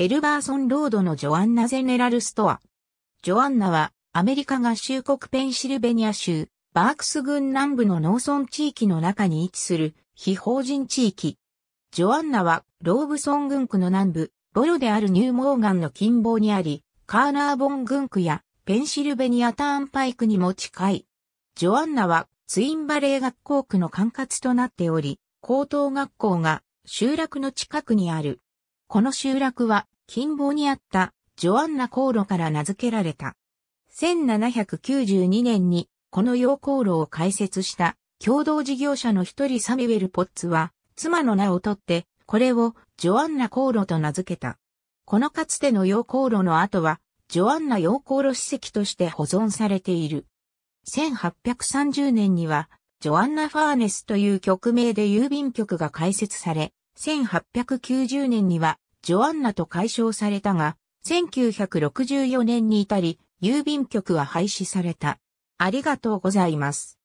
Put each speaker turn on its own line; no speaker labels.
エルバーソンロードのジョアンナゼネラルストア。ジョアン
ナは、アメリカ合衆国ペンシルベニア州、バークス郡南部の農村地域の中に位置する、非法人地域。ジョアンナは、ローブソン郡区の南部、ボロであるニューモーガンの近傍にあり、カーナーボン郡区や、ペンシルベニアターンパイクにも近い。ジョアンナは、ツインバレー学校区の管轄となっており、高等学校が、集落の近くにある。この集落は近傍にあったジョアンナ航路から名付けられた。1792年にこの洋航路を開設した共同事業者の一人サミュエル・ポッツは妻の名を取ってこれをジョアンナ航路と名付けた。このかつての洋航路の後はジョアンナ洋航路史跡として保存されている。1830年にはジョアンナ・ファーネスという局名で郵便局が開設され、1890年にはジョアンナと解消されたが、1964年に至り、郵
便局は廃止された。ありがとうございます。